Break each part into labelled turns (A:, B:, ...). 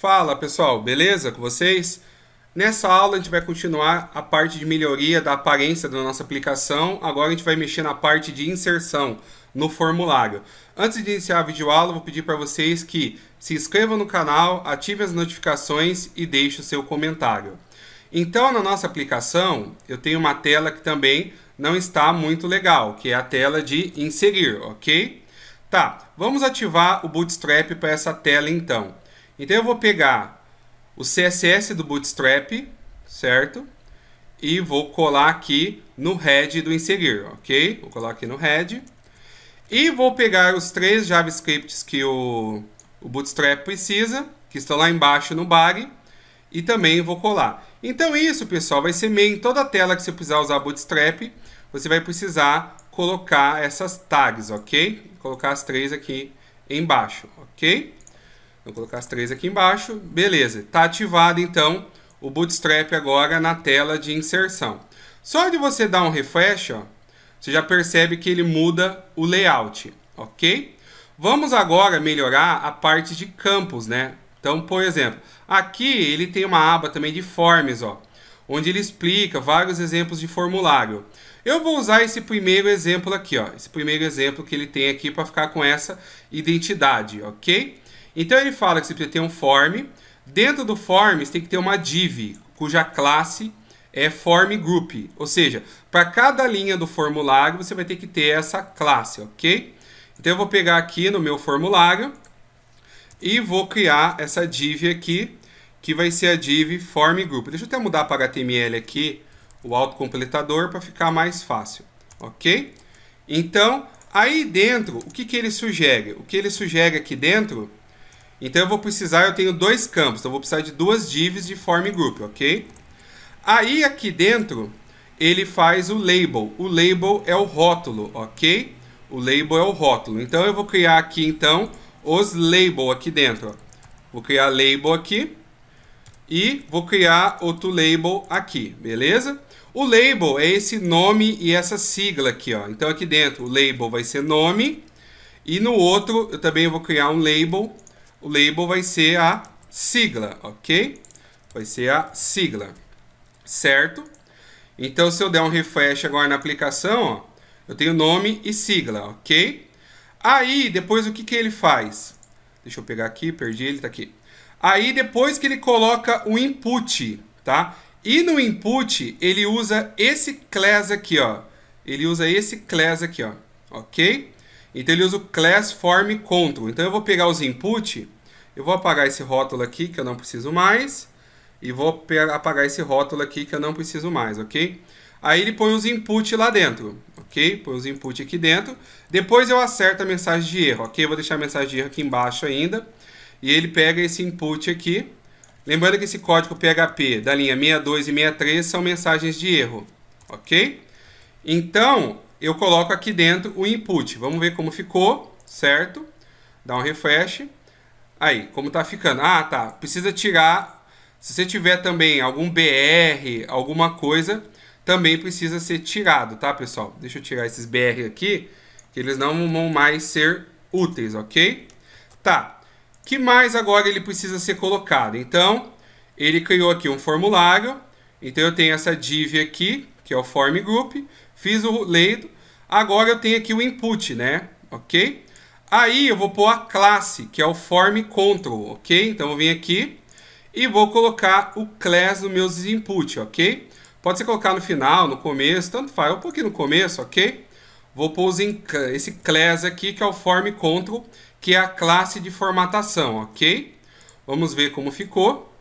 A: Fala pessoal, beleza com vocês? Nessa aula a gente vai continuar a parte de melhoria da aparência da nossa aplicação. Agora a gente vai mexer na parte de inserção no formulário. Antes de iniciar a videoaula, vou pedir para vocês que se inscrevam no canal, ativem as notificações e deixem o seu comentário. Então, na nossa aplicação, eu tenho uma tela que também não está muito legal, que é a tela de inserir, ok? Tá, vamos ativar o Bootstrap para essa tela então. Então eu vou pegar o CSS do Bootstrap, certo? E vou colar aqui no head do inserir, ok? Vou colar aqui no head. E vou pegar os três JavaScripts que o, o Bootstrap precisa, que estão lá embaixo no body, e também vou colar. Então isso, pessoal, vai ser meio em toda a tela que você precisar usar Bootstrap, você vai precisar colocar essas tags, ok? colocar as três aqui embaixo, ok? Vou colocar as três aqui embaixo. Beleza, está ativado então o Bootstrap agora na tela de inserção. Só de você dar um refresh, ó, você já percebe que ele muda o layout, ok? Vamos agora melhorar a parte de campos, né? Então, por exemplo, aqui ele tem uma aba também de forms, ó, onde ele explica vários exemplos de formulário. Eu vou usar esse primeiro exemplo aqui, ó, esse primeiro exemplo que ele tem aqui para ficar com essa identidade, ok? Então ele fala que você precisa ter um form. Dentro do form, você tem que ter uma div, cuja classe é form group. Ou seja, para cada linha do formulário, você vai ter que ter essa classe, ok? Então eu vou pegar aqui no meu formulário e vou criar essa div aqui, que vai ser a div form group. Deixa eu até mudar para HTML aqui, o autocompletador, para ficar mais fácil, ok? Então, aí dentro, o que, que ele sugere? O que ele sugere aqui dentro então eu vou precisar, eu tenho dois campos, então eu vou precisar de duas divs de form group, ok? Aí aqui dentro ele faz o label. O label é o rótulo, ok? O label é o rótulo. Então eu vou criar aqui então os label aqui dentro. Ó. Vou criar label aqui e vou criar outro label aqui, beleza? O label é esse nome e essa sigla aqui, ó. Então aqui dentro o label vai ser nome e no outro eu também vou criar um label o label vai ser a sigla, ok? Vai ser a sigla, certo? Então, se eu der um refresh agora na aplicação, ó, eu tenho nome e sigla, ok? Aí, depois o que, que ele faz? Deixa eu pegar aqui, perdi ele, tá aqui. Aí, depois que ele coloca o input, tá? E no input, ele usa esse class aqui, ó. Ele usa esse class aqui, ó, ok? Então ele usa o class form control. Então eu vou pegar os input, eu vou apagar esse rótulo aqui que eu não preciso mais e vou apagar esse rótulo aqui que eu não preciso mais, ok? Aí ele põe os input lá dentro, ok? Põe os input aqui dentro. Depois eu acerto a mensagem de erro, ok? vou deixar a mensagem de erro aqui embaixo ainda. E ele pega esse input aqui. Lembrando que esse código PHP da linha 62 e 63 são mensagens de erro, ok? Então, eu coloco aqui dentro o input. Vamos ver como ficou, certo? Dá um refresh. Aí, como tá ficando? Ah, tá. Precisa tirar. Se você tiver também algum BR, alguma coisa, também precisa ser tirado, tá, pessoal? Deixa eu tirar esses BR aqui, que eles não vão mais ser úteis, ok? Tá. que mais agora ele precisa ser colocado? Então, ele criou aqui um formulário. Então, eu tenho essa div aqui, que é o form group, fiz o leido, agora eu tenho aqui o input, né? Ok? Aí eu vou pôr a classe, que é o form control, ok? Então eu venho aqui e vou colocar o class no meus input, ok? Pode ser colocar no final, no começo, tanto faz, eu pouquinho aqui no começo, ok? Vou pôr esse class aqui, que é o form control, que é a classe de formatação, ok? Vamos ver como ficou.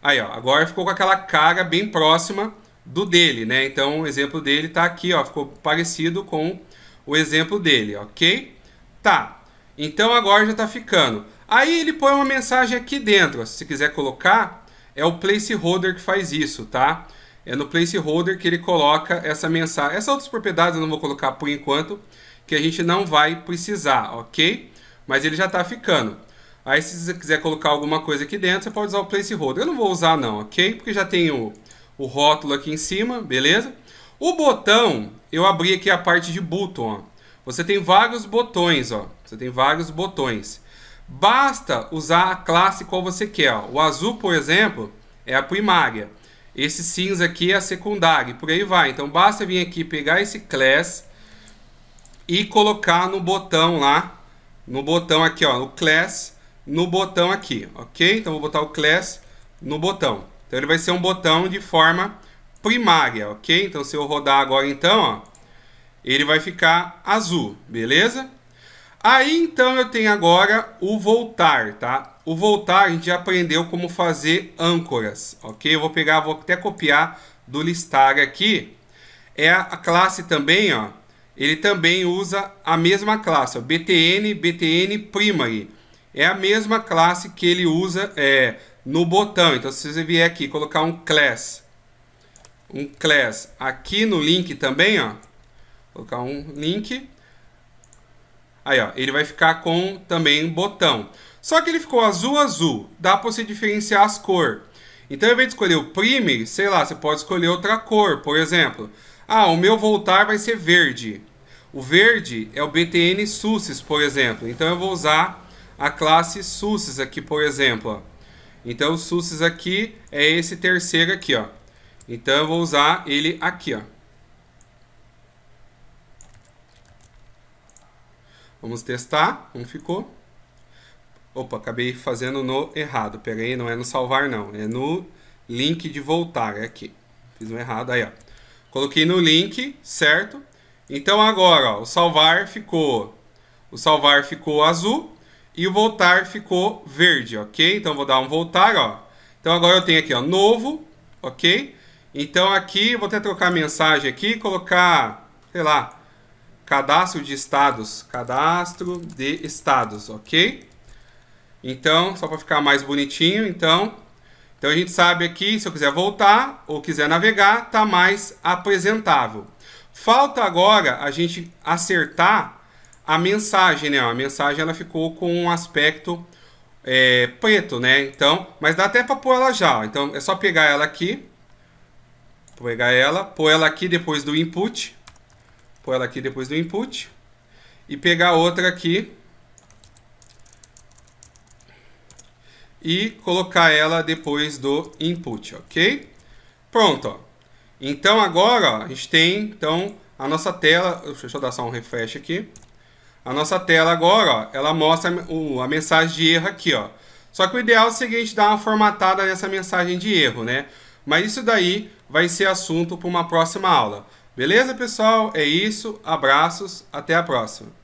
A: Aí, ó, agora ficou com aquela cara bem próxima do dele, né? Então o exemplo dele está aqui, ó, ficou parecido com o exemplo dele, ok? Tá. Então agora já está ficando. Aí ele põe uma mensagem aqui dentro. Ó, se quiser colocar, é o placeholder que faz isso, tá? É no placeholder que ele coloca essa mensagem. Essas outras propriedades eu não vou colocar por enquanto, que a gente não vai precisar, ok? Mas ele já está ficando. Aí se você quiser colocar alguma coisa aqui dentro, você pode usar o placeholder. Eu não vou usar não, ok? Porque já tem o o rótulo aqui em cima, beleza? O botão, eu abri aqui a parte de button, ó. Você tem vários botões, ó. Você tem vários botões. Basta usar a classe qual você quer, ó. O azul, por exemplo, é a primária. Esse cinza aqui é a secundária, e por aí vai. Então basta vir aqui pegar esse class e colocar no botão lá, no botão aqui, ó, o class no botão aqui, OK? Então vou botar o class no botão. Então ele vai ser um botão de forma primária, ok? Então se eu rodar agora então, ó, ele vai ficar azul, beleza? Aí então eu tenho agora o voltar, tá? O voltar a gente já aprendeu como fazer âncoras, ok? Eu vou pegar, vou até copiar do listar aqui. É a classe também, ó. Ele também usa a mesma classe, ó, BTN, BTN Primary. É a mesma classe que ele usa, é, no botão. Então, se você vier aqui colocar um class, um class aqui no link também, ó, colocar um link, aí, ó, ele vai ficar com também botão. Só que ele ficou azul, azul, dá para você diferenciar as cores. Então, ao invés de escolher o prime, sei lá, você pode escolher outra cor, por exemplo. Ah, o meu voltar vai ser verde. O verde é o BTN Susses, por exemplo. Então, eu vou usar a classe Susses aqui, por exemplo, ó. Então, o SUSES aqui é esse terceiro aqui, ó. Então, eu vou usar ele aqui, ó. Vamos testar como ficou. Opa, acabei fazendo no errado. Peraí, não é no salvar, não. É no link de voltar, é aqui. Fiz um errado, aí, ó. Coloquei no link, certo? Então, agora, ó, o salvar ficou... O salvar ficou azul, e o voltar ficou verde, ok? Então vou dar um voltar, ó. Então agora eu tenho aqui, ó, novo, ok? Então aqui, vou até trocar a mensagem aqui, colocar, sei lá, cadastro de estados, cadastro de estados, ok? Então, só para ficar mais bonitinho, então, então a gente sabe aqui, se eu quiser voltar ou quiser navegar, tá mais apresentável. Falta agora a gente acertar a mensagem, né? A mensagem ela ficou com um aspecto é, preto, né? Então, mas dá até para pôr ela já. Então, é só pegar ela aqui, pegar ela, pôr ela aqui depois do input, pôr ela aqui depois do input e pegar outra aqui e colocar ela depois do input, ok? Pronto. Ó. Então agora ó, a gente tem então a nossa tela. Deixa eu dar só um refresh aqui. A nossa tela agora, ó, ela mostra o, a mensagem de erro aqui, ó. Só que o ideal é seria a gente dar uma formatada nessa mensagem de erro, né? Mas isso daí vai ser assunto para uma próxima aula. Beleza, pessoal? É isso. Abraços. Até a próxima.